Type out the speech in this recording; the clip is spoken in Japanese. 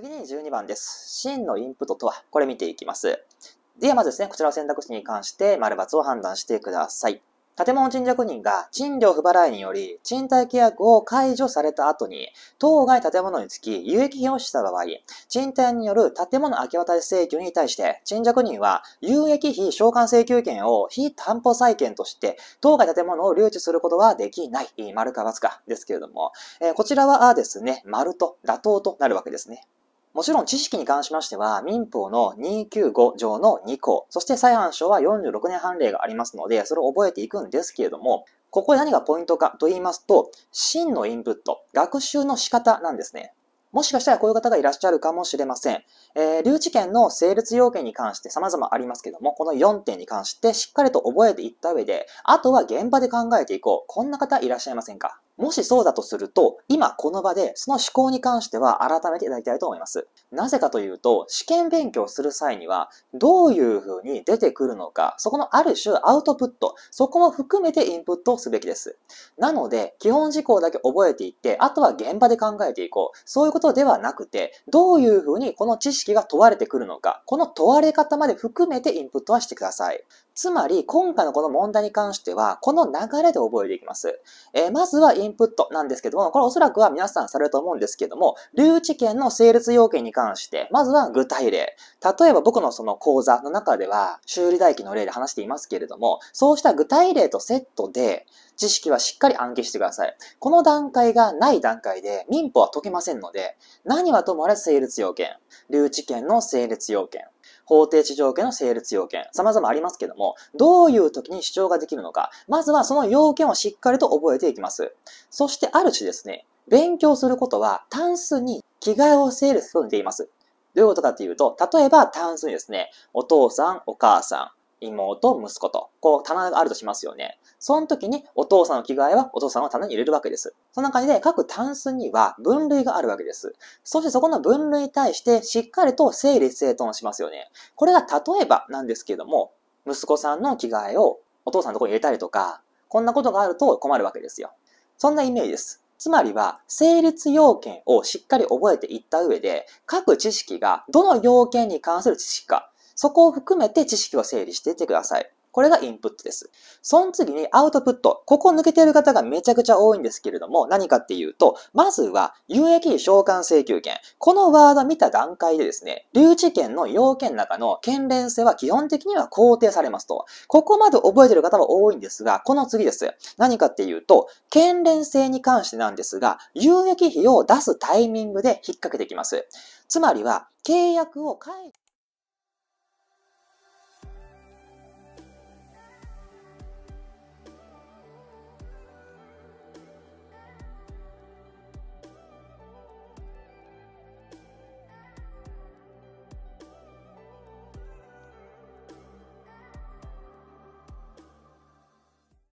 次に12番です。真のインプットとは、これ見ていきます。ではまずですね、こちらの選択肢に関して丸抜を判断してください。建物賃借人が賃料不払いにより賃貸契約を解除された後に当該建物につき有益品をした場合、賃貸による建物明け渡し請求に対して賃借人は有益費償還請求権を非担保債権として当該建物を留置することはできない、丸か×かですけれども、えー、こちらはですね、丸と妥当となるわけですね。もちろん知識に関しましては、民法の295条の2項、そして裁判所は46年判例がありますので、それを覚えていくんですけれども、ここで何がポイントかと言いますと、真のインプット、学習の仕方なんですね。もしかしたらこういう方がいらっしゃるかもしれません。えー、留置権の成立要件に関して様々ありますけども、この4点に関してしっかりと覚えていった上で、あとは現場で考えていこう。こんな方いらっしゃいませんかもしそうだとすると、今この場でその思考に関しては改めていただきたいと思います。なぜかというと、試験勉強する際には、どういう風に出てくるのか、そこのある種アウトプット、そこも含めてインプットをすべきです。なので、基本事項だけ覚えていって、あとは現場で考えていこう。そういうことではなくて、どういう風にこの知識が問われてくるのか、この問われ方まで含めてインプットはしてください。つまり、今回のこの問題に関しては、この流れで覚えていきます。えー、まずはインインプットなんですけども、これおそらくは皆さんされると思うんですけども、留置権の成立要件に関して、まずは具体例。例えば僕のその講座の中では、修理代金の例で話していますけれども、そうした具体例とセットで、知識はしっかり暗記してください。この段階がない段階で民法は解けませんので、何はともあれ成立要件、留置権の成立要件、法定地条件の成立要件、様々ありますけども、どういう時に主張ができるのか、まずはその要件をしっかりと覚えていきます。そしてある種ですね、勉強することは単数に着替えを整理すると似ています。どういうことかっていうと、例えば単数にですね、お父さん、お母さん、妹、息子と、こう、棚があるとしますよね。その時に、お父さんの着替えはお父さんの棚に入れるわけです。そんな感じで、各単数には分類があるわけです。そしてそこの分類に対して、しっかりと整理整頓しますよね。これが例えばなんですけれども、息子さんの着替えをお父さんのところに入れたりとか、こんなことがあると困るわけですよ。そんなイメージです。つまりは、成立要件をしっかり覚えていった上で、各知識がどの要件に関する知識かそこを含めて知識を整理していってください。これがインプットです。その次にアウトプット。ここ抜けている方がめちゃくちゃ多いんですけれども、何かっていうと、まずは有益償還請求権。このワード見た段階でですね、留置権の要件の中の県連性は基本的には肯定されますと。ここまで覚えている方も多いんですが、この次です。何かっていうと、県連性に関してなんですが、有益費を出すタイミングで引っ掛けてきます。つまりは、契約を解